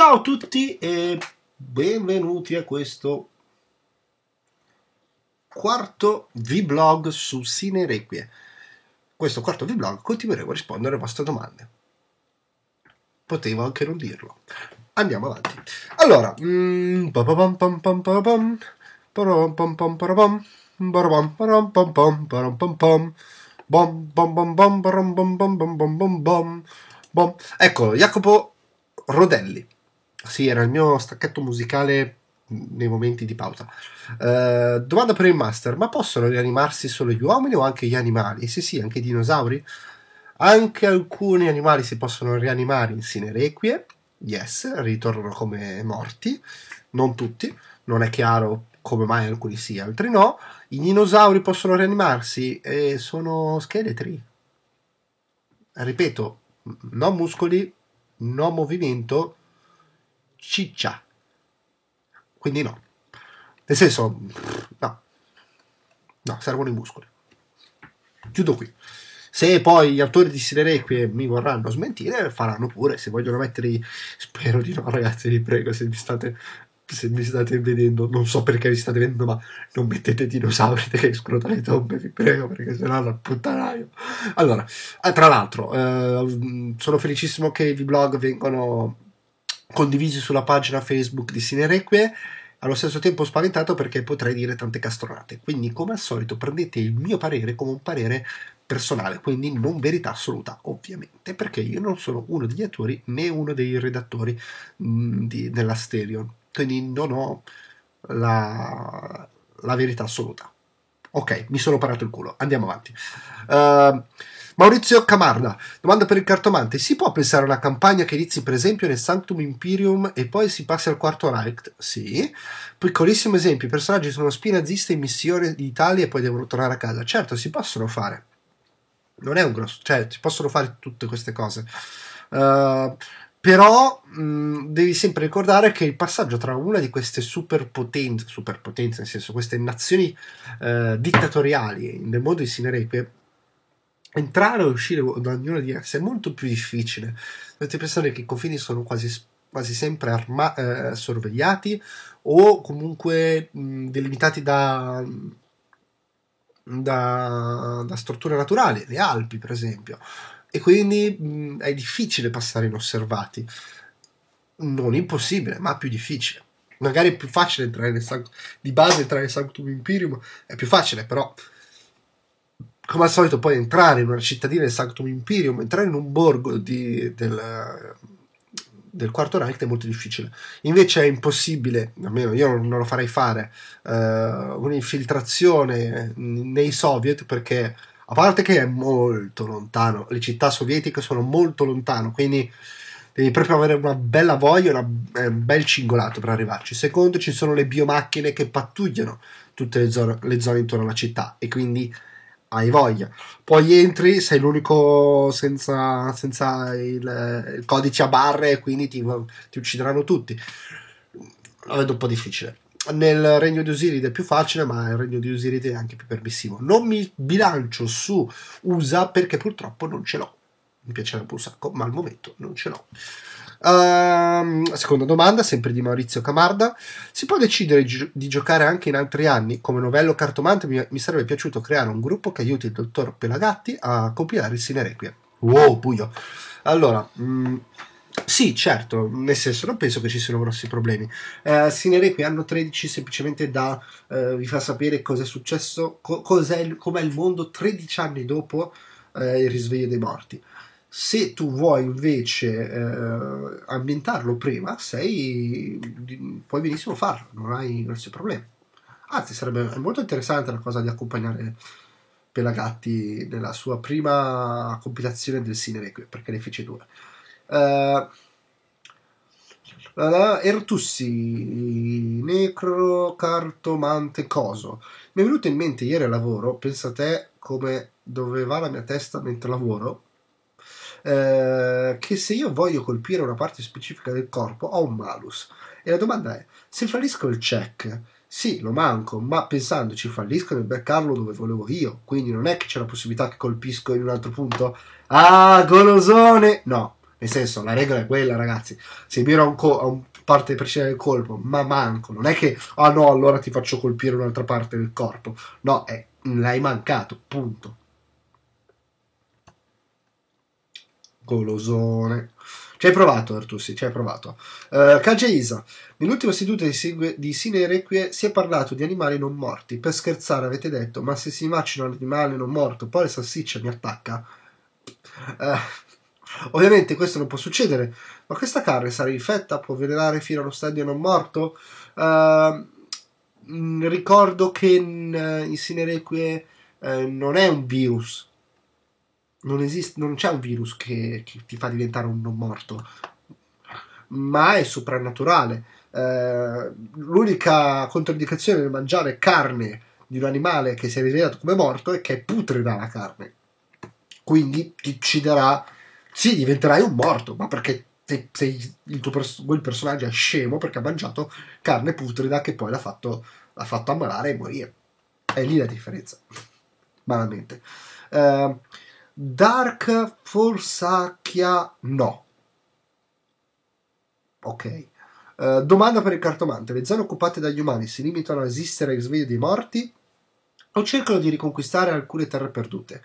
Ciao a tutti e benvenuti a questo quarto vlog su Requie. Questo quarto vlog continueremo a rispondere alle vostre domande. Potevo anche non dirlo. Andiamo avanti. Allora, mm, Ecco, Jacopo Rodelli sì, era il mio stacchetto musicale nei momenti di pausa. Uh, domanda per il master: ma possono rianimarsi solo gli uomini o anche gli animali? Sì, sì, anche i dinosauri. Anche alcuni animali si possono rianimare in sine requie. Yes, ritornano come morti. Non tutti, non è chiaro come mai alcuni sì, altri no. I dinosauri possono rianimarsi e sono scheletri. Ripeto, no muscoli, no movimento, ciccia. Quindi no. Nel senso, no. No, servono i muscoli. Chiudo qui. Se poi gli autori di Sire Requie mi vorranno smentire, faranno pure. Se vogliono mettere. I... Spero di no, ragazzi, vi prego, se mi state. Se mi state vedendo, non so perché vi state vedendo, ma non mettete dinosauri che escono dalle tombe, vi prego, perché sennò la puttanaio. Allora, eh, tra l'altro, eh, sono felicissimo che i vlog vengano condivisi sulla pagina Facebook di Sinerequie, allo stesso tempo spaventato perché potrei dire tante castronate. Quindi, come al solito, prendete il mio parere come un parere personale, quindi non verità assoluta, ovviamente, perché io non sono uno degli attori né uno dei redattori mh, mm, di, della Stereo, quindi non ho la, la, verità assoluta. Ok, mi sono parato il culo, andiamo avanti. Uh, Maurizio Camarda, domanda per il cartomante. Si può pensare a una campagna che inizi per esempio nel Sanctum Imperium e poi si passi al Quarto Reich? Sì. Piccolissimo esempio, i personaggi sono spinazisti in missione in Italia e poi devono tornare a casa. Certo, si possono fare. Non è un grosso... cioè, si possono fare tutte queste cose. Uh, però mh, mm, devi sempre ricordare che il passaggio tra una di queste superpotenze, superpotenze nel senso queste nazioni uh, dittatoriali nel mondo di in entrare o uscire da ognuna di esse è molto più difficile. Dovete pensare che i confini sono quasi, quasi sempre arma- eh, sorvegliati o comunque mh, delimitati da, da, da, strutture naturali, le Alpi per esempio, e quindi mh, è difficile passare inosservati. Non impossibile, ma più difficile. Magari è più facile entrare nel sanctum, di base entrare nel Sanctum Imperium, è più facile, però come al solito poi entrare in una cittadina del Sanctum Imperium, entrare in un borgo di, del, del quarto Reich è molto difficile. Invece è impossibile, almeno io non lo farei fare, eh, un'infiltrazione nei soviet perché a parte che è molto lontano, le città sovietiche sono molto lontano, quindi devi proprio avere una bella voglia, una, un bel cingolato per arrivarci. Secondo ci sono le biomacchine che pattugliano tutte le zone, le zone intorno alla città e quindi hai voglia. Poi entri, sei l'unico senza, senza il, il, codice a barre, quindi ti, ti uccideranno tutti. La vedo un po' difficile nel Regno di Osiride è più facile, ma il Regno di Osiride è anche più permissivo. Non mi bilancio su USA perché purtroppo non ce l'ho. Mi piacerebbe un sacco, ma al momento non ce l'ho. Uh, seconda domanda, sempre di Maurizio Camarda. Si può decidere gi- di giocare anche in altri anni? Come novello cartomante mi-, mi, sarebbe piaciuto creare un gruppo che aiuti il dottor Pelagatti a compilare il Sinerequia. Wow, buio. Allora, mh, mm, sì, certo, nel senso non penso che ci siano grossi problemi. Uh, eh, Sinere qui hanno 13 semplicemente da uh, vi fa sapere cosa è successo, co- com'è il mondo 13 anni dopo uh, il risveglio dei morti. Se tu vuoi invece eh, ambientarlo prima, sei, puoi benissimo farlo, non hai grossi problemi. Anzi, sarebbe molto interessante la cosa di accompagnare Pelagatti nella sua prima compilazione del Sinerequie, perché ne fece due. Uh, Ertussi, necro, cartomante, coso. Mi è venuto in mente ieri al lavoro, pensa a te come dove va la mia testa mentre lavoro, eh, che se io voglio colpire una parte specifica del corpo ho un malus. E la domanda è, se fallisco il check, sì, lo manco, ma pensandoci fallisco nel beccarlo dove volevo io, quindi non è che c'è la possibilità che colpisco in un altro punto. Ah, golosone! No, nel senso, la regola è quella, ragazzi. Se miro a un, co- a un parte precisa del colpo, ma manco, non è che, ah oh no, allora ti faccio colpire un'altra parte del corpo. No, è, l'hai mancato, punto. golosone. Ci hai provato, Artusi, ci hai provato. Uh, eh, Cageisa, nell'ultima seduta di, segue, di Sine Requie si è parlato di animali non morti. Per scherzare avete detto, ma se si macina un animale non morto, poi la salsiccia mi attacca. Uh, ovviamente questo non può succedere, ma questa carne sarà infetta, può venerare fino allo stadio non morto. Uh, ricordo che in, in Sine Requie non è un virus, non, esiste, non c'è un virus che, che, ti fa diventare un non morto, ma è soprannaturale. Eh, l'unica controindicazione nel mangiare carne di un animale che si è rivelato come morto è che putrirà la carne. Quindi ti ucciderà. Sì, diventerai un morto, ma perché se, se il tuo pers- quel personaggio è scemo perché ha mangiato carne putrida che poi l'ha fatto, l'ha fatto ammalare e morire. È lì la differenza, malamente. Uh, Dark Forsacchia no. Ok. Uh, domanda per il cartomante. Le zone occupate dagli umani si limitano a esistere ex sveglia dei morti o cercano di riconquistare alcune terre perdute?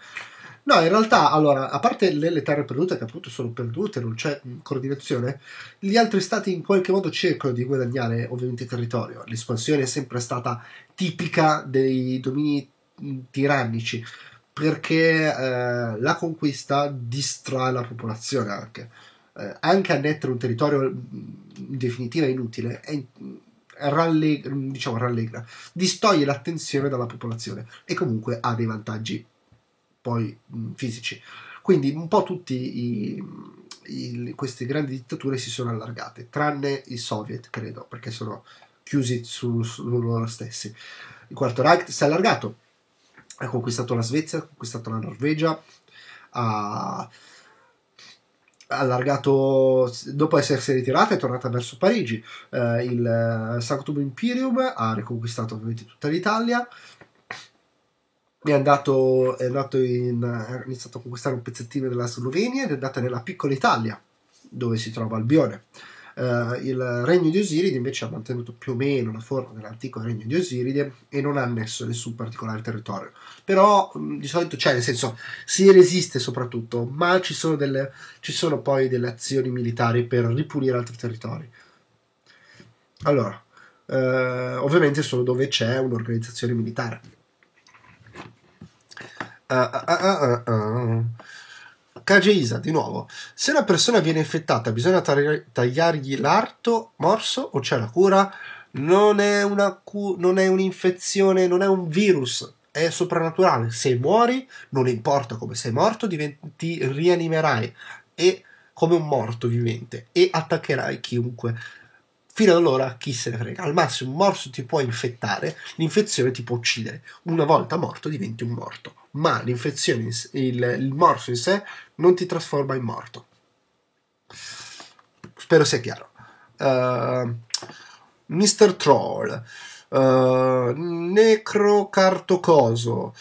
No, in realtà, allora, a parte le, le terre perdute, che appunto sono perdute, non c'è mm, coordinazione, gli altri stati in qualche modo cercano di guadagnare ovviamente territorio. L'espansione è sempre stata tipica dei domini mm, tirannici perché eh, la conquista distrae la popolazione anche. Eh, anche annettere un territorio mm, in definitiva inutile è, rallegra, diciamo, rallegra, distoglie l'attenzione dalla popolazione e comunque ha dei vantaggi poi mh, mm, fisici. Quindi un po' tutte queste grandi dittature si sono allargate, tranne i soviet, credo, perché sono chiusi su, su loro stessi. Il Quarto Reich si è allargato, ha conquistato la Svezia, ha conquistato la Norvegia, ha allargato dopo essersi ritirata è tornata verso Parigi eh, il eh, Sanctum Imperium ha riconquistato ovviamente tutta l'Italia è andato, è andato in, ha iniziato a conquistare un pezzettino della Slovenia ed è andata nella piccola Italia dove si trova Albione Uh, il regno di Osiride invece ha mantenuto più o meno la forma dell'antico regno di Osiride e non ha annesso nessun particolare territorio. Però mh, mm, di solito, cioè nel senso, si resiste soprattutto, ma ci sono, delle, ci sono poi delle azioni militari per ripulire altri territori. Allora, uh, ovviamente solo dove c'è un'organizzazione militare. Uh, uh, uh, uh, uh. Kageisa di nuovo. Se una persona viene infettata, bisogna tagli- tagliargli l'arto morso o c'è la cura? Non è, una cu- non è un'infezione, non è un virus, è soprannaturale. Se muori, non importa come sei morto, ti rianimerai e come un morto vivente e attaccherai chiunque Fino ad allora chi se ne frega, al massimo un morso ti può infettare, l'infezione ti può uccidere, una volta morto diventi un morto, ma l'infezione, il, il morso in sé non ti trasforma in morto. Spero sia chiaro. Uh, ehm, Mr. Troll, uh, Necrocartocoso.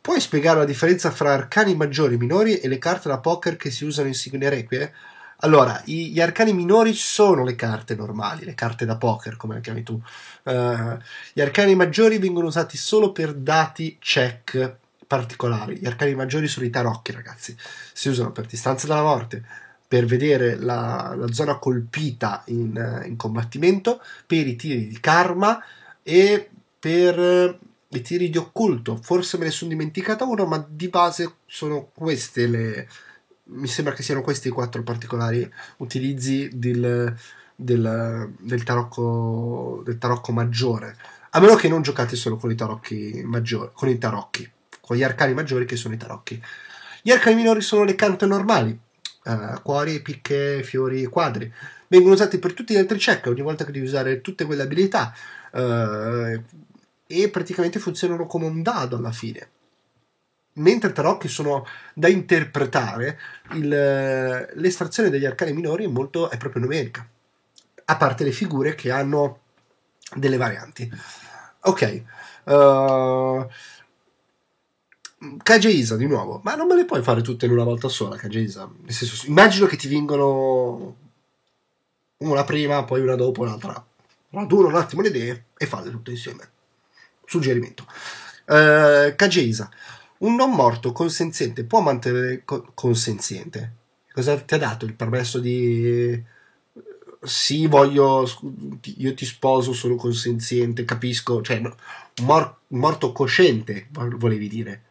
Puoi spiegare la differenza fra arcani maggiori e minori e le carte da poker che si usano in Signe Requie? Allora, gli arcani minori sono le carte normali, le carte da poker, come le chiami tu. Uh, gli arcani maggiori vengono usati solo per dati check particolari. Gli arcani maggiori sono i tarocchi, ragazzi. Si usano per distanza dalla morte, per vedere la, la zona colpita in, eh, in, combattimento, per i tiri di karma e per eh, i tiri di occulto. Forse me ne sono dimenticata uno, ma di base sono queste le, mi sembra che siano questi i quattro particolari utilizzi del, del, del, tarocco, del tarocco maggiore. A meno che non giocate solo con i tarocchi maggiori, con i tarocchi, con gli arcani maggiori che sono i tarocchi. Gli arcani minori sono le cante normali, uh, cuori, picche, fiori quadri. Vengono usati per tutti gli altri check, ogni volta che devi usare tutte quelle abilità. Uh, e praticamente funzionano come un dado alla fine mentre però che sono da interpretare, il, eh, l'estrazione degli arcani minori è, molto, è proprio numerica, a parte le figure che hanno delle varianti. Ok. Uh, eh, Cageisa di nuovo, ma non me le puoi fare tutte in una volta sola, Kageisa. Nel senso, immagino che ti vengono una prima, poi una dopo, un'altra. Raduna un attimo le idee e falle tutte insieme. Suggerimento. Uh, eh, Cageisa. Un non morto consenziente può mantenere consenziente. Cosa ti ha dato il permesso di sì, voglio io ti sposo, sono consenziente, capisco, cioè mor- morto cosciente volevi dire.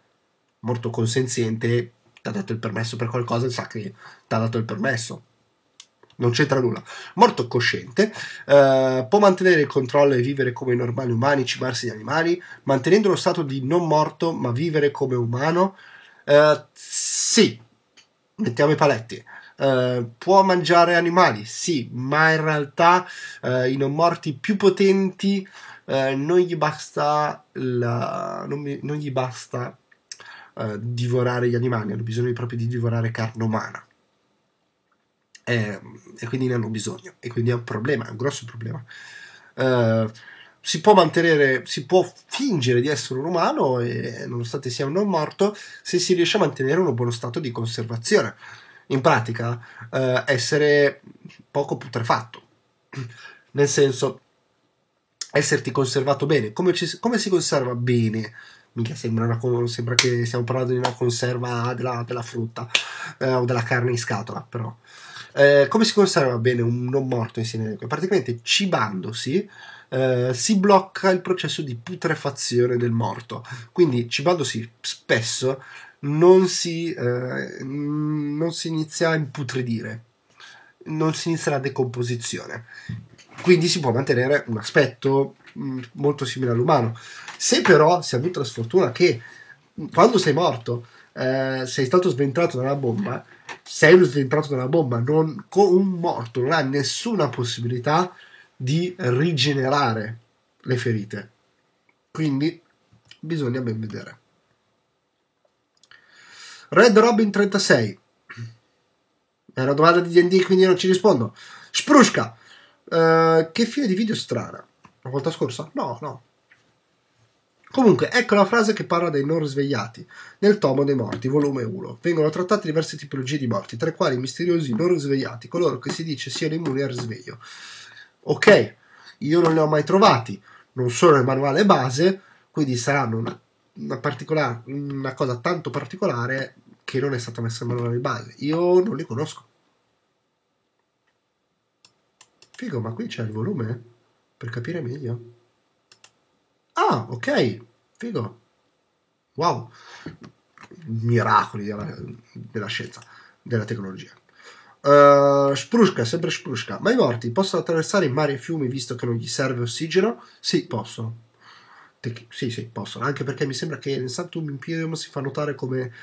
Morto consenziente ti ha dato il permesso per qualcosa, sa che ti ha dato il permesso non c'entra nulla, morto cosciente, eh, può mantenere il controllo e vivere come i normali umani, cibarsi di animali, mantenendo lo stato di non morto ma vivere come umano. Eh, sì, mettiamo i paletti. Eh, può mangiare animali, sì, ma in realtà eh, i non morti più potenti eh, non gli basta, la, non, mi, non gli basta eh, divorare gli animali, hanno bisogno proprio di divorare carne umana eh, e quindi ne hanno bisogno e quindi è un problema, è un grosso problema. Eh, si può mantenere, si può fingere di essere un umano e, nonostante sia un non morto se si riesce a mantenere uno buono stato di conservazione. In pratica, eh, essere poco putrefatto, nel senso esserti conservato bene. Come, ci, come si conserva bene? Mica sembra, una, sembra, che stiamo parlando di una conserva della, della frutta eh, o della carne in scatola, però. Eh, come si conserva bene un non morto in sineco? Praticamente cibandosi eh, si blocca il processo di putrefazione del morto. Quindi cibandosi spesso non si, eh, non si inizia a imputridire, non si inizia la decomposizione. Quindi si può mantenere un aspetto mm, molto simile all'umano. Se però si è avuta la sfortuna che mm, quando sei morto eh, sei stato sventrato da una bomba, se è lui entrato dalla bomba, non, un morto non ha nessuna possibilità di rigenerare le ferite. Quindi bisogna ben vedere. Red Robin 36. È una domanda di DD, quindi non ci rispondo. Sprusca. Uh, eh, che fine di video strana? La volta scorsa? No, no, Comunque, ecco la frase che parla dei non risvegliati nel tomo dei morti, volume 1. Vengono trattate diverse tipologie di morti, tra i quali i misteriosi non risvegliati, coloro che si dice siano immuni al risveglio. Ok, io non li ho mai trovati, non sono nel manuale base, quindi saranno una, una, una cosa tanto particolare che non è stata messa nel manuale base. Io non li conosco. Figo, ma qui c'è il volume per capire meglio. Ah, ok, figo. Wow. Miracoli della, della scienza, della tecnologia. Uh, Sprushka, sempre Sprushka. Ma i morti possono attraversare i mari e i fiumi visto che non gli serve ossigeno? Sì, possono. Te- sì, sì, possono. Anche perché mi sembra che nel Santum Imperium si fa notare come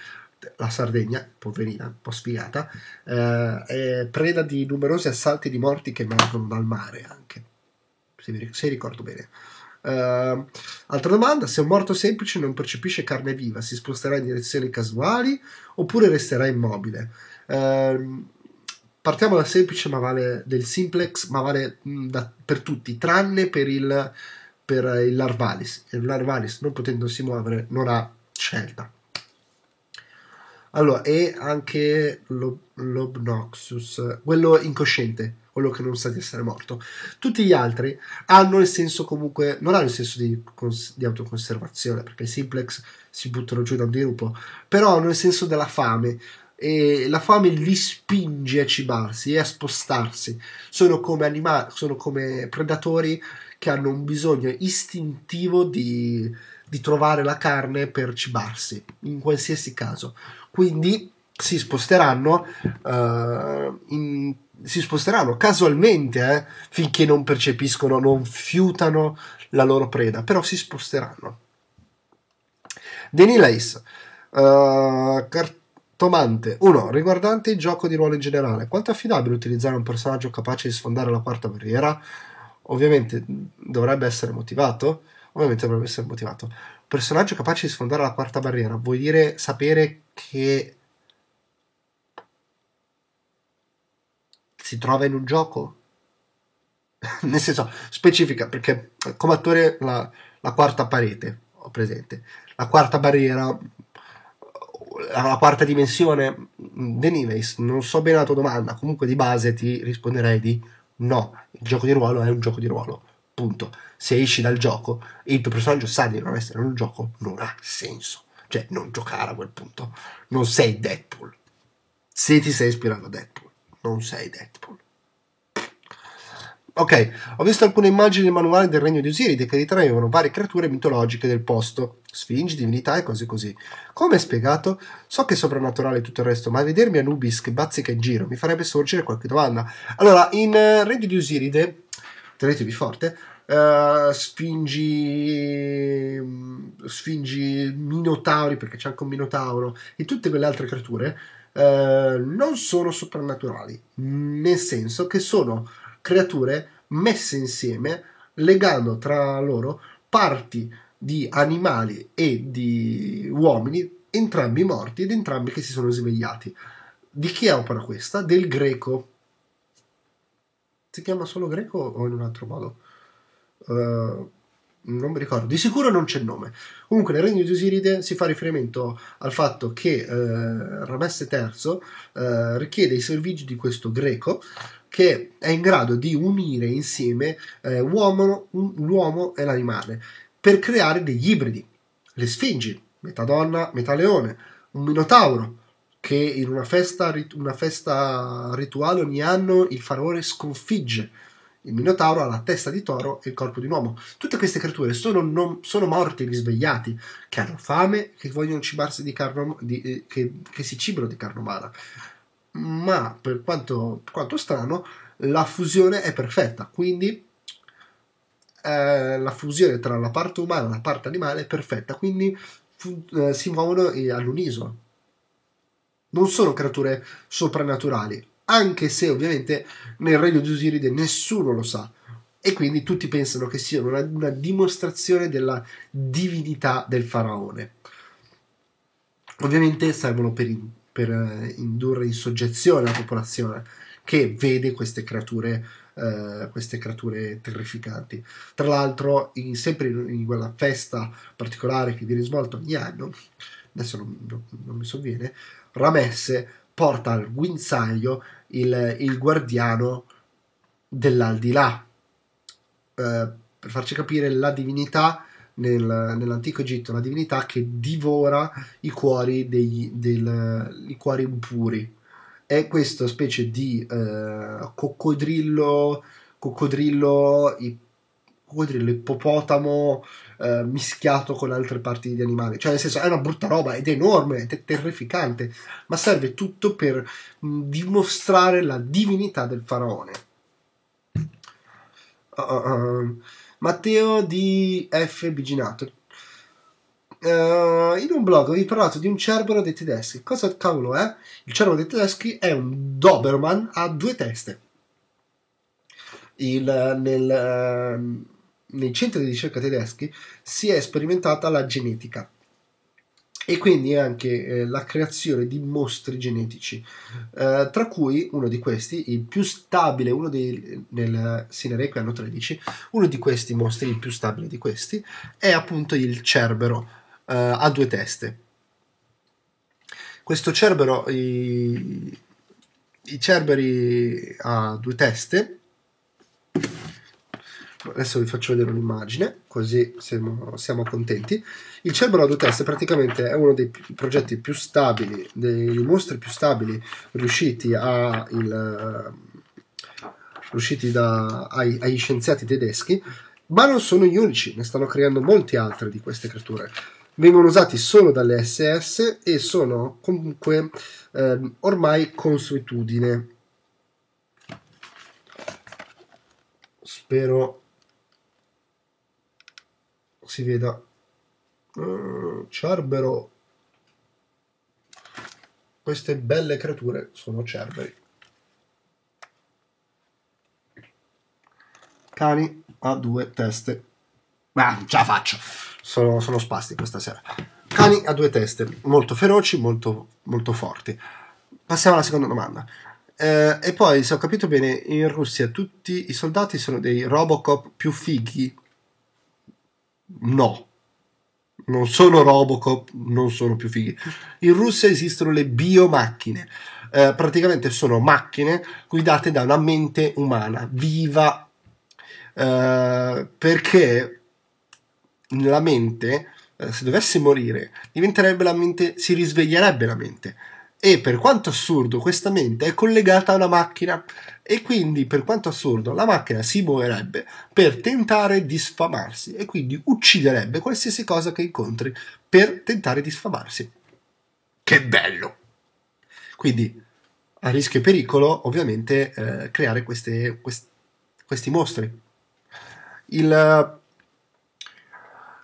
la Sardegna, poverina, un po' sfigata, eh, è preda di numerosi assalti di morti che vengono dal mare anche, se, ricordo bene. Uh, altra domanda, se un morto semplice non percepisce carne viva, si sposterà in direzioni casuali oppure resterà immobile? Uh, partiamo dal semplice, ma vale del simplex, ma vale da, per tutti, tranne per il, per il larvalis. Il larvalis, non potendosi muovere, non ha scelta. Allora, e anche l'obnoxus, quello incosciente quello che non sa di essere morto. Tutti gli altri hanno il senso comunque, non hanno il senso di, di autoconservazione, perché i simplex si buttano giù da un dirupo, però hanno il senso della fame, e la fame li spinge a cibarsi e a spostarsi. Sono come, anima- sono come predatori che hanno un bisogno istintivo di, di trovare la carne per cibarsi, in qualsiasi caso. Quindi si sposteranno, uh, in, si sposteranno casualmente eh, finché non percepiscono, non fiutano la loro preda, però si sposteranno. Danny Lace, uh, cartomante 1. Riguardante il gioco di ruolo in generale, quanto è affidabile utilizzare un personaggio capace di sfondare la quarta barriera? Ovviamente dovrebbe essere motivato. Ovviamente dovrebbe essere motivato. Personaggio capace di sfondare la quarta barriera vuol dire sapere che si trova in un gioco? Nel senso, specifica, perché come attore la, la quarta parete ho presente, la quarta barriera, la quarta dimensione, anyways, non so bene la tua domanda, comunque di base ti risponderei di no, il gioco di ruolo è un gioco di ruolo, punto. Se esci dal gioco e il tuo personaggio sa di non essere in un gioco, non ha senso. Cioè, non giocare a quel punto. Non sei Deadpool. Se ti sei ispirato a Deadpool non sei Deadpool. Ok, ho visto alcune immagini del manuale del regno di Osiride che ritraevano varie creature mitologiche del posto, sfingi, divinità e cose così. Come spiegato, so che è soprannaturale tutto il resto, ma vedermi Anubis che bazzica in giro mi farebbe sorgere qualche domanda. Allora, in uh, Regno di Osiride, tenetevi forte, uh, sfingi, mm, sfingi, minotauri, perché c'è anche un minotauro, e tutte quelle altre creature eh, non sono soprannaturali, nel senso che sono creature messe insieme, legando tra loro parti di animali e di uomini, entrambi morti ed entrambi che si sono svegliati. Di chi è opera questa? Del greco. Si chiama solo greco o in un altro modo? Uh, non mi ricordo, di sicuro non c'è il nome. Comunque nel regno di Osiride si fa riferimento al fatto che eh, Ramesse III eh, richiede i servigi di questo greco che è in grado di unire insieme eh, uomo, un, l'uomo e l'animale per creare degli ibridi, le sfingi, metà donna, metà leone, un minotauro, che in una festa, una festa, rituale ogni anno il faraone sconfigge il Minotauro ha la testa di toro e il corpo di un uomo. Tutte queste creature sono, non, sono morti risvegliati, che hanno fame, che vogliono cibarsi di carne di, eh, che, che, si cibano di carne umana. Ma per quanto, per quanto strano, la fusione è perfetta, quindi eh, la fusione tra la parte umana e la parte animale è perfetta, quindi fu, eh, si muovono eh, all'unisono. Non sono creature soprannaturali, anche se ovviamente nel regno di Osiride nessuno lo sa e quindi tutti pensano che sia una, una dimostrazione della divinità del faraone. Ovviamente servono per, in, per eh, indurre in soggezione la popolazione che vede queste creature Uh, queste creature terrificanti. Tra l'altro, in, sempre in, in, quella festa particolare che viene svolta ogni anno, adesso non, non, non mi sovviene, Ramesse porta al guinzaglio il, il guardiano dell'aldilà. Eh, per farci capire la divinità nel, nell'antico Egitto, la divinità che divora i cuori, degli, del, i cuori impuri. È questa specie di eh, coccodrillo, coccodrillo come l'ippopotamo eh, mischiato con altre parti di animali. Cioè, nel senso, è una brutta roba ed è enorme, ed è terrificante, ma serve tutto per mh, dimostrare la divinità del faraone. Uh, uh, Matteo di F. Biginato. Uh, in un blog vi parlato di un cerbero dei tedeschi. Cosa cavolo è? Il cerbero dei tedeschi è un Doberman a due teste. Il, nel, ehm, nei centri di ricerca tedeschi si è sperimentata la genetica e quindi anche eh, la creazione di mostri genetici, eh, tra cui uno di questi, il più stabile, uno dei, nel Sinereque anno 13, uno di questi mostri, il più stabile di questi, è appunto il Cerbero, eh, a due teste. Questo Cerbero, i, i Cerberi a due teste, adesso vi faccio vedere un'immagine così siamo, siamo contenti il Cerberodo Test praticamente è uno dei progetti più stabili dei mostri più stabili riusciti, a il, riusciti da, ai, agli scienziati tedeschi ma non sono gli unici ne stanno creando molti altri di queste creature vengono usati solo dalle SS e sono comunque eh, ormai consuetudine spero si veda mm, cerbero queste belle creature sono cerberi cani a due teste ah, ce la faccio sono, sono spasti questa sera cani a due teste molto feroci molto, molto forti passiamo alla seconda domanda eh, e poi, se ho capito bene, in Russia tutti i soldati sono dei Robocop più fighi no. Non sono Robocop, non sono più fighi. In Russia esistono le biomacchine. Eh, praticamente sono macchine guidate da una mente umana, viva, eh, perché nella mente, eh, se dovesse morire, diventerebbe la mente, si risveglierebbe la mente e per quanto assurdo, questa mente è collegata a una macchina e quindi, per quanto assurdo, la macchina si muoverebbe per tentare di sfamarsi e quindi ucciderebbe qualsiasi cosa che incontri per tentare di sfamarsi. Che bello! Quindi, a rischio e pericolo, ovviamente, eh, creare queste, quest- questi mostri. Il,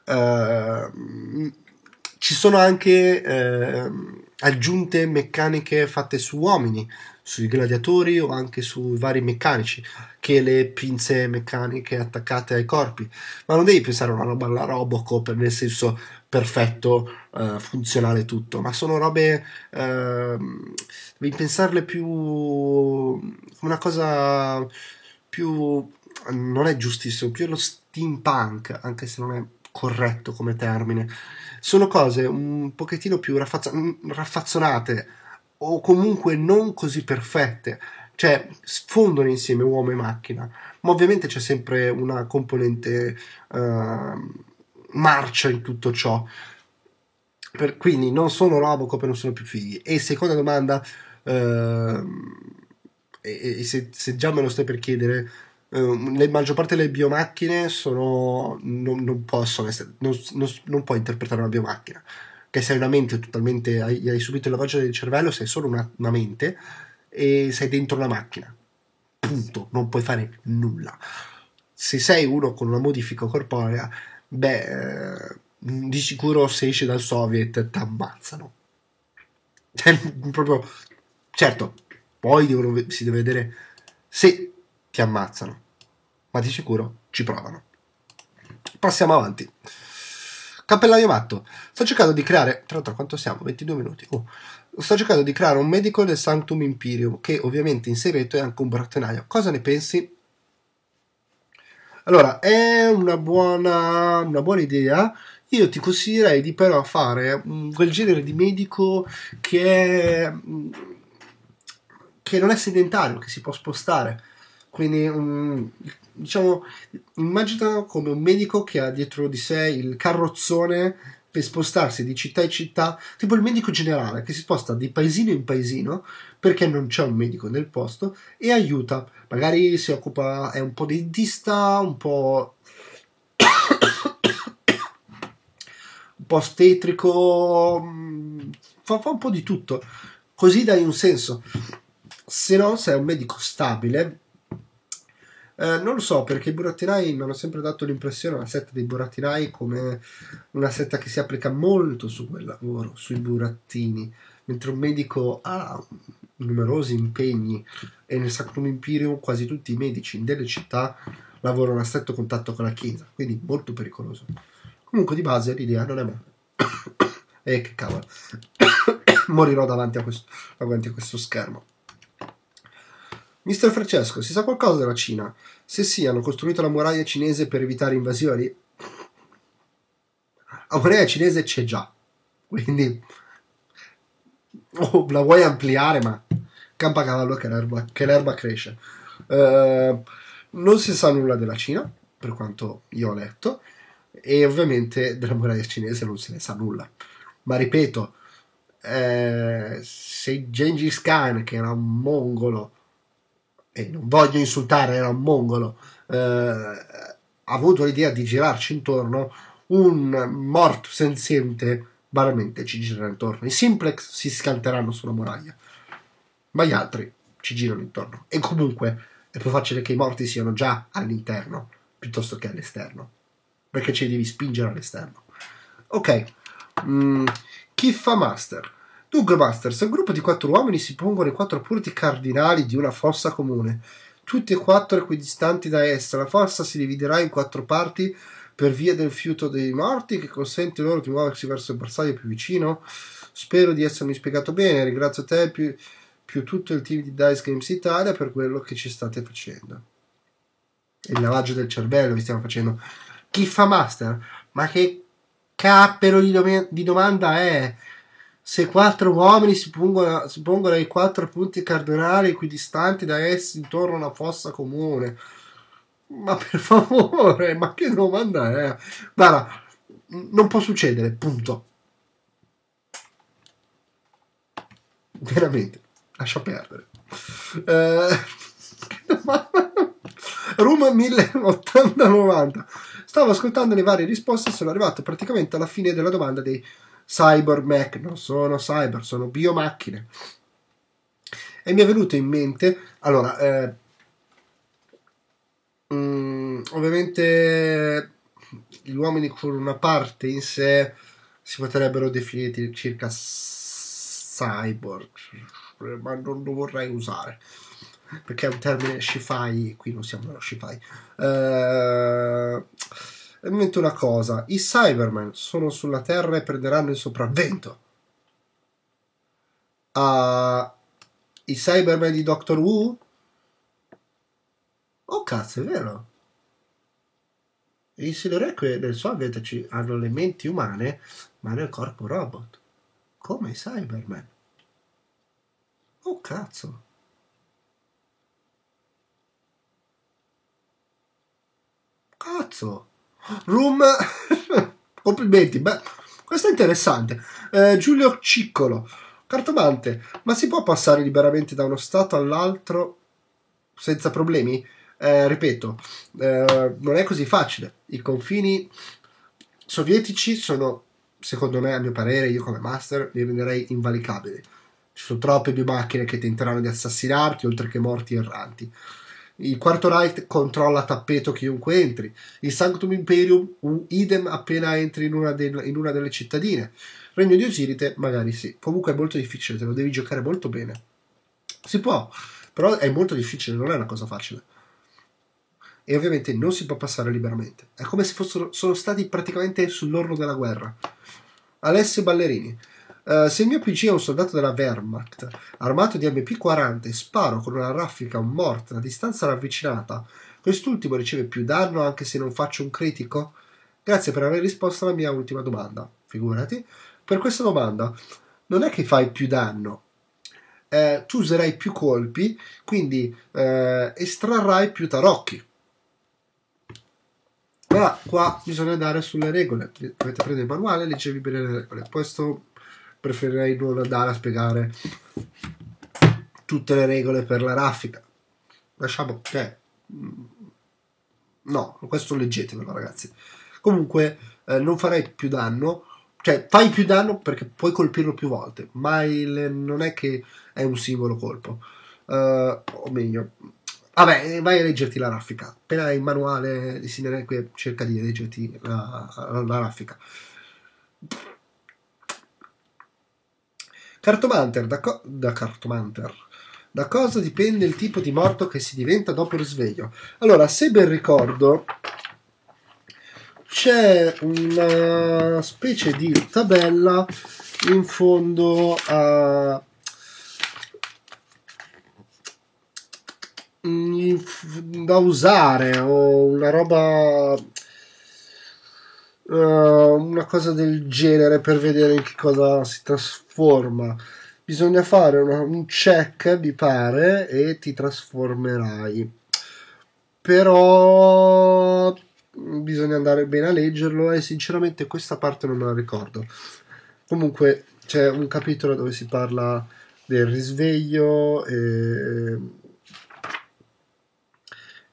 uh, ci sono anche uh, aggiunte meccaniche fatte su uomini, sui gladiatori o anche sui vari meccanici, che le pinze meccaniche attaccate ai corpi. Ma non devi pensare a una roba alla Robocop nel senso perfetto, uh, funzionale tutto, ma sono robe, uh, devi pensarle più una cosa più, non è giustissimo, più lo steampunk, anche se non è corretto come termine sono cose un pochettino più mm, raffazzonate o comunque non così perfette, cioè sfondono insieme uomo e macchina, ma ovviamente c'è sempre una componente uh, marcia in tutto ciò. Per, quindi non sono Robocop e non sono più figli. E seconda domanda, uh, e, e se, se già me lo stai per chiedere, Ehm, la maggior parte delle biomacchine sono, non, non, possono essere, non, non, non, puoi interpretare una biomacchina. Che sei una mente totalmente, hai, hai subito il lavaggio del cervello, sei solo una, una mente e sei dentro una macchina. Punto, non puoi fare nulla. Se sei uno con una modifica corporea, beh, ehm, di sicuro se esci dal soviet ti ammazzano. Cioè, proprio, certo, poi devono, si deve vedere se ti ammazzano, ma di sicuro ci provano. Passiamo avanti. Cappellaio matto. Sto cercando di creare. Tra l'altro, quanto siamo? 22 minuti. Oh. Sto cercando di creare un medico del Sanctum Imperium, che ovviamente in segreto è anche un burattinaio. Cosa ne pensi? Allora, è una buona, una buona idea. Io ti consiglierei di però fare quel genere di medico che è che non è sedentario, che si può spostare. Quindi, um, diciamo, immagina come un medico che ha dietro di sé il carrozzone per spostarsi di città in città, tipo il medico generale che si sposta di paesino in paesino perché non c'è un medico nel posto e aiuta. Magari si occupa, è un po' dentista, un po' un po' ostetrico, mm, fa, fa, un po' di tutto. Così dai un senso. Se no, sei un medico stabile, eh, non lo so perché i burattinai mi hanno sempre dato l'impressione, la setta dei burattinai, come una setta che si applica molto su quel lavoro, sui burattini, mentre un medico ha numerosi impegni e nel Sacrum Imperium quasi tutti i medici delle città lavorano a stretto contatto con la Chiesa, quindi molto pericoloso. Comunque di base l'idea non è male. e eh, che cavolo, morirò davanti a questo, davanti a questo schermo. Mister Francesco, si sa qualcosa della Cina? Se sì, hanno costruito la muraglia cinese per evitare invasioni? La muraglia cinese c'è già, quindi oh, la vuoi ampliare, ma campa cavallo che l'erba, che l'erba cresce. Uh, non si sa nulla della Cina, per quanto io ho letto, e ovviamente della muraglia cinese non se ne sa nulla. Ma ripeto, eh, se Gengis Khan, che era un mongolo, e non voglio insultare, era un mongolo, eh, ha avuto l'idea di girarci intorno, un morto senziente veramente ci girerà intorno. I simplex si scanteranno sulla muraglia, ma gli altri ci girano intorno. E comunque è più facile che i morti siano già all'interno piuttosto che all'esterno, perché ci devi spingere all'esterno. Ok, mm, chi fa master? Dunque, Masters, un gruppo di quattro uomini si pongono i quattro punti cardinali di una fossa comune, tutti e quattro equidistanti da essa. La fossa si dividerà in quattro parti per via del fiuto dei morti, che consente loro di muoversi verso il bersaglio più vicino. Spero di essermi spiegato bene. Ringrazio te più, più tutto il team di Dice Games Italia per quello che ci state facendo. Il lavaggio del cervello vi stiamo facendo. Chi fa Master? Ma che cappero di, dom- di domanda è? se quattro uomini si pongono, si pongono, ai quattro punti cardinali equidistanti da essi intorno a una fossa comune. Ma per favore, ma che domanda è? Guarda, non può succedere, punto. Veramente, lascia perdere. Eh, Roma 1080-90. Stavo ascoltando le varie risposte e sono arrivato praticamente alla fine della domanda dei cyber mech, non sono cyber, sono biomacchine. E mi è venuto in mente, allora, eh, mm, ovviamente gli uomini con una parte in sé si potrebbero definire circa cyborg, ma non lo vorrei usare perché è un termine shifai, fi qui non siamo nello sci-fi. Eh, in mente una cosa, i Cybermen sono sulla Terra e prenderanno il sopravvento. Uh, I Cybermen di Doctor Who? Oh cazzo, è vero. E si che nel suo ambiente hanno le menti umane, ma nel corpo robot. Come i Cybermen. Oh cazzo. Cazzo. Room, complimenti, beh, questo è interessante. Eh, Giulio Ciccolo, cartomante, ma si può passare liberamente da uno stato all'altro senza problemi? Eh, ripeto, eh, non è così facile. I confini sovietici sono, secondo me, a mio parere, io come master, li renderei invalicabili. Ci sono troppe più macchine che tenteranno di assassinarti, oltre che morti erranti. Il Quarto Reich controlla a tappeto chiunque entri. Il Sanctum Imperium, un idem appena entri in una, de, in una delle cittadine. Regno di Osirite, magari sì. Comunque è molto difficile, te lo devi giocare molto bene. Si può, però è molto difficile, non è una cosa facile. E ovviamente non si può passare liberamente. È come se fossero, sono stati praticamente sull'orlo della guerra. Alessio Ballerini. Eh, se il mio PG è un soldato della Wehrmacht, armato di MP40 e sparo con una raffica un morta a distanza ravvicinata, quest'ultimo riceve più danno anche se non faccio un critico? Grazie per aver risposto alla mia ultima domanda. Figurati. Per questa domanda, non è che fai più danno, eh, tu userai più colpi, quindi eh, estrarrai più tarocchi. Ora, qua bisogna andare sulle regole. Dovete prendere il manuale e leggervi bene le regole. Questo preferirei non andare a spiegare tutte le regole per la raffica. Lasciamo che... Mm, no, questo leggetemelo ragazzi. Comunque eh, non farei più danno, cioè fai più danno perché puoi colpirlo più volte, ma il, non è che è un singolo colpo. Uh, o meglio, vabbè, vai a leggerti la raffica. Appena il manuale di Sinereque cerca di leggerti la, la, la raffica. Cartomanter, da, co- da Cartomanter. Da cosa dipende il tipo di morto che si diventa dopo il risveglio? Allora, se ben ricordo, c'è una specie di tabella in fondo a da usare o una roba eh, una cosa del genere per vedere in che cosa si trasforma. Bisogna fare una, un check, mi pare, e ti trasformerai. Però bisogna andare bene a leggerlo e sinceramente questa parte non me la ricordo. Comunque c'è un capitolo dove si parla del risveglio e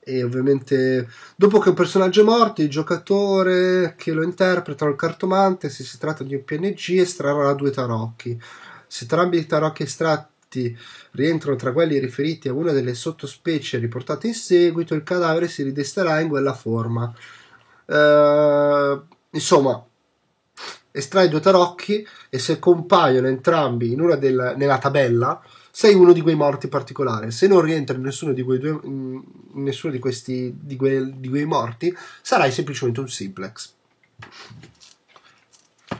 e ovviamente dopo che un personaggio è morto il giocatore che lo interpreta o il cartomante se si tratta di un PNG estrarrà due tarocchi se entrambi i tarocchi estratti rientrano tra quelli riferiti a una delle sottospecie riportate in seguito il cadavere si ridesterà in quella forma uh, insomma estrai due tarocchi e se compaiono entrambi in una del, nella tabella sei uno di quei morti particolari. Se non rientri in nessuno di quei, due, in mm, nessuno di questi, di quei, di quei morti, sarai semplicemente un simplex.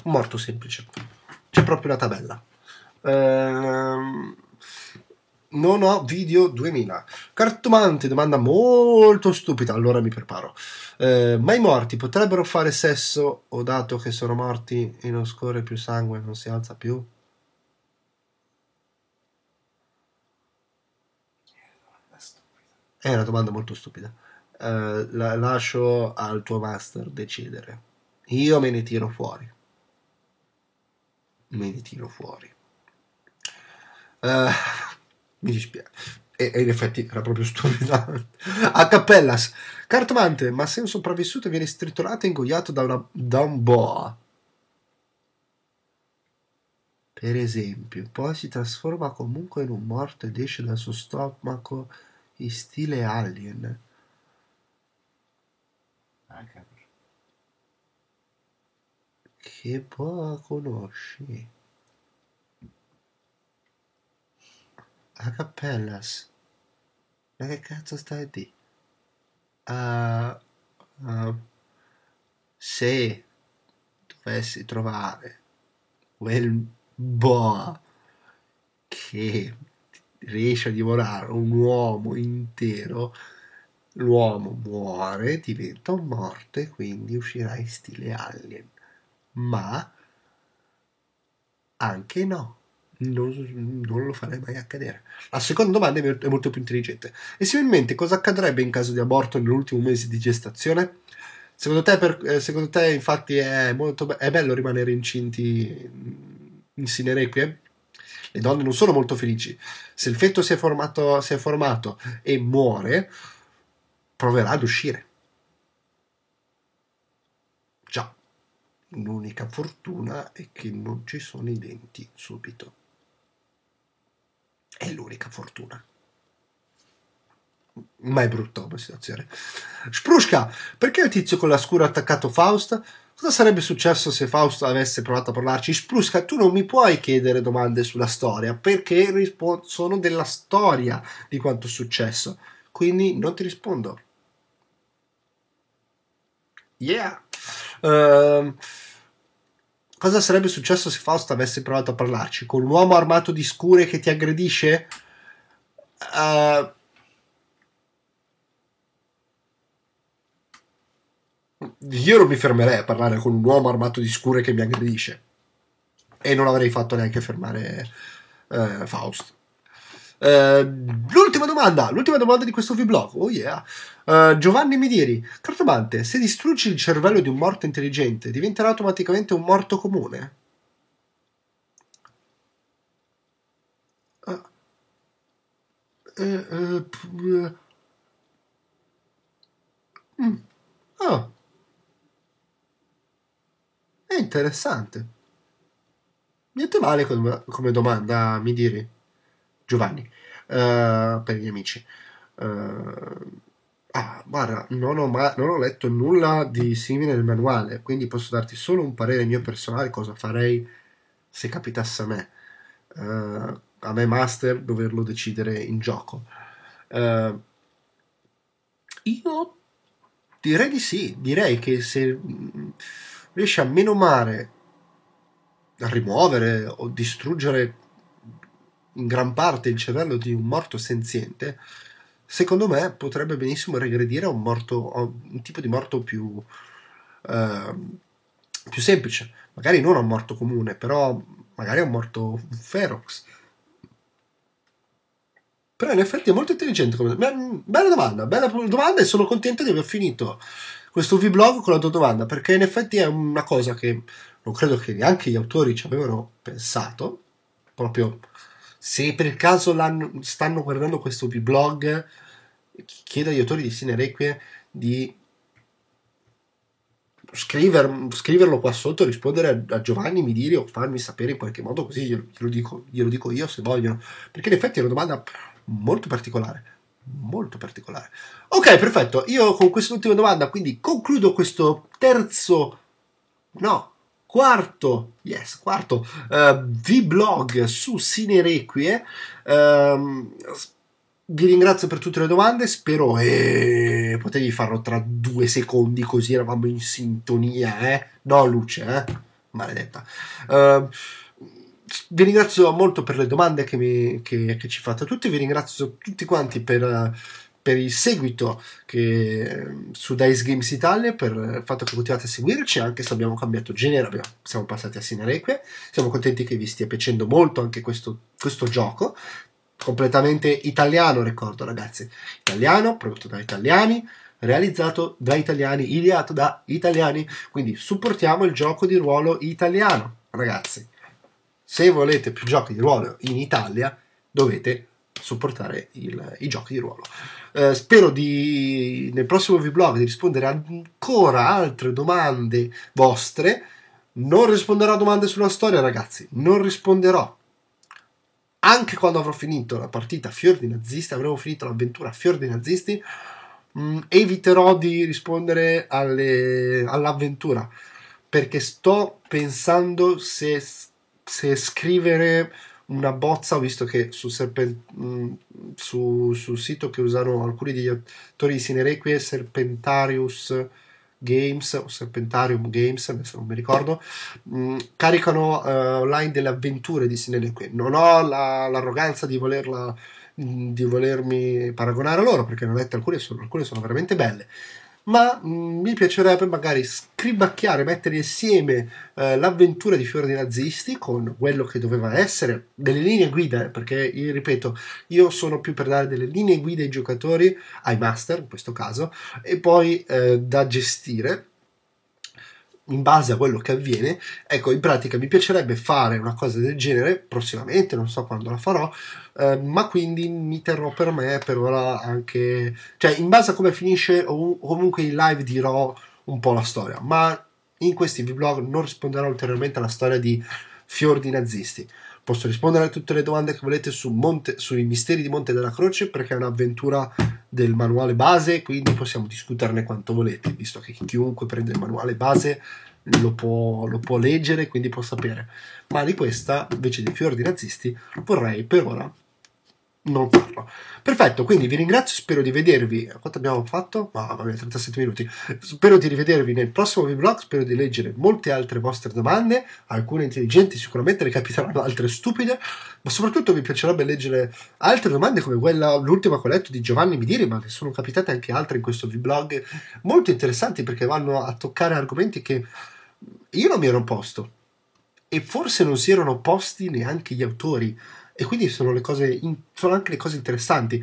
Un morto semplice. C'è proprio la tabella. Ehm non ho video 2000. Cartomante, domanda molto stupida, allora mi preparo. Eh, ma i morti potrebbero fare sesso o dato che sono morti e non scorre più sangue, non si alza più? È una domanda molto stupida. Uh, la lascio al tuo master decidere. Io me ne tiro fuori. Me ne tiro fuori. Uh, mi dispiace. E, e, in effetti era proprio stupida. A cappellas. Cartomante, ma se un sopravvissuto viene stritolato e ingoiato da, una, da un boa, per esempio, poi si trasforma comunque in un morto ed esce dal suo stomaco in stile Alien. Ah, che boh conosci? A cappellas. Ma che cazzo stai di? Uh, uh, se dovessi trovare quel boa che riesce a divorare un uomo intero, l'uomo muore, diventa un morto e quindi uscirà in stile alien. Ma anche no, non, non, lo farei mai accadere. La seconda domanda è molto più intelligente. E similmente cosa accadrebbe in caso di aborto nell'ultimo mese di gestazione? Secondo te, per, eh, secondo te infatti, è, molto be- è bello rimanere incinti in sinerequie? le donne non sono molto felici. Se il feto si è formato, si è formato e muore, proverà ad uscire. Già, l'unica fortuna è che non ci sono i denti subito. È l'unica fortuna ma è brutta come situazione. Sprushka, perché il tizio con la scura ha attaccato Faust? Cosa sarebbe successo se Fausto avesse provato a parlarci? Sprusca, tu non mi puoi chiedere domande sulla storia perché rispo- sono della storia di quanto è successo. Quindi non ti rispondo. Yeah. Uh, cosa sarebbe successo se Fausto avesse provato a parlarci? Con un uomo armato di scure che ti aggredisce? Uh, io non mi fermerei a parlare con un uomo armato di scure che mi aggredisce e non avrei fatto neanche fermare eh, Faust. Eh, l'ultima domanda, l'ultima domanda di questo vlog. Oh yeah. Eh, Giovanni Midieri, cartomante, se distruggi il cervello di un morto intelligente, diventerà automaticamente un morto comune? Uh, uh, uh, mm. Oh. È interessante. Niente male come, come domanda, mi dire, Giovanni, uh, per gli amici. Uh, ah, guarda, non ho, ma- non ho letto nulla di simile nel manuale, quindi posso darti solo un parere mio personale, cosa farei se capitasse a me. Uh, a me master doverlo decidere in gioco. Uh, io direi di sì, direi che se riesce a menomare, a rimuovere o distruggere in gran parte il cervello di un morto senziente, secondo me potrebbe benissimo regredire a un, morto, a un tipo di morto più, eh, più semplice, magari non a un morto comune, però magari a un morto ferox. Però in effetti è molto intelligente. Come... Bella domanda, bella domanda e sono contento di aver finito questo vlog con la tua domanda, perché in effetti è una cosa che non credo che neanche gli autori ci avevano pensato, proprio se per caso stanno guardando questo vlog, chiedo agli autori di Sine Requie di Scriver, scriverlo qua sotto, rispondere a, Giovanni, mi dire o farmi sapere in qualche modo, così glielo, dico, glielo dico io se vogliono. Perché in effetti è una domanda molto particolare molto particolare. Ok, perfetto. Io con quest'ultima domanda quindi concludo questo terzo, no, quarto, yes, quarto uh, eh, vlog su Sinerequie. Uh, ehm, vi ringrazio per tutte le domande, spero eh, potevi farlo tra due secondi così eravamo in sintonia, eh? No, luce, eh? Maledetta. Uh, vi ringrazio molto per le domande che, mi, che, che ci fate tutti, vi ringrazio tutti quanti per, per il seguito che, su Dice Games Italia, per il fatto che continuate a seguirci, anche se abbiamo cambiato genere, abbiamo, siamo passati a Sinereque, siamo contenti che vi stia piacendo molto anche questo, questo gioco, completamente italiano, ricordo ragazzi, italiano, prodotto da italiani, realizzato da italiani, ideato da italiani, quindi supportiamo il gioco di ruolo italiano, ragazzi se volete più giochi di ruolo in Italia dovete supportare il, i giochi di ruolo. Eh, spero di, nel prossimo vlog di rispondere ancora altre domande vostre. Non risponderò a domande sulla storia, ragazzi. Non risponderò. Anche quando avrò finito la partita Fior di Nazisti, avremo finito l'avventura Fior di Nazisti, mh, mm, eviterò di rispondere all'avventura. perché sto pensando se se scrivere una bozza, ho visto che su, serpen- mm, su, sul sito che usano alcuni degli attori di Sinerequie, Serpentarius Games o Serpentarium Games, adesso non mi ricordo, mh, mm, caricano uh, online delle avventure di Sinerequie. Non ho la, l'arroganza di, volerla, mm, di volermi paragonare a loro perché ne ho lette alcune, sono, alcune sono veramente belle ma mm, mi piacerebbe magari scribacchiare, mettere insieme eh, l'avventura di Fiori Nazisti con quello che doveva essere delle linee guida, perché io, ripeto, io sono più per dare delle linee guida ai giocatori, ai master in questo caso, e poi eh, da gestire in base a quello che avviene, ecco, in pratica mi piacerebbe fare una cosa del genere prossimamente, non so quando la farò, eh, ma quindi mi terrò per me per ora anche, cioè in base a come finisce o comunque in live dirò un po' la storia, ma in questi vlog non risponderò ulteriormente alla storia di fior di nazisti. Posso rispondere a tutte le domande che volete su Monte, sui misteri di Monte della Croce perché è un'avventura del manuale base, quindi possiamo discuterne quanto volete, visto che chiunque prende il manuale base lo può, lo può leggere, quindi può sapere. Ma di questa, invece dei fiori nazisti, vorrei per ora non farlo. Perfetto, quindi vi ringrazio, spero di vedervi. Quanto abbiamo fatto? Mamma mia, 37 minuti. Spero di rivedervi nel prossimo vlog, spero di leggere molte altre vostre domande, alcune intelligenti, sicuramente ne capiteranno altre stupide, ma soprattutto vi piacerebbe leggere altre domande come quella, l'ultima che ho letto di Giovanni Midiri, ma che sono capitate anche altre in questo vlog, molto interessanti perché vanno a toccare argomenti che io non mi ero posto e forse non si erano posti neanche gli autori. E quindi sono, in, sono anche le cose interessanti,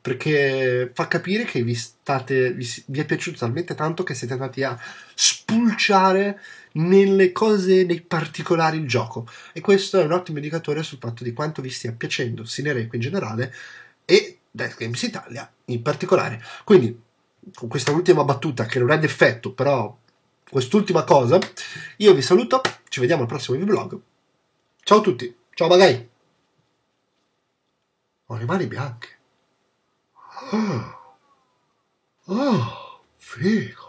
perché fa capire che vi, state, vi, vi, è piaciuto talmente tanto che siete andati a spulciare nelle cose, nei particolari il gioco. E questo è un ottimo indicatore sul fatto di quanto vi stia piacendo Sinereco in generale e Death Games Italia in particolare. Quindi, con questa ultima battuta che non è d'effetto, però quest'ultima cosa, io vi saluto, ci vediamo al prossimo video vlog. Ciao a tutti, ciao Bagai! Ho le mani bianche. Oh, oh figo.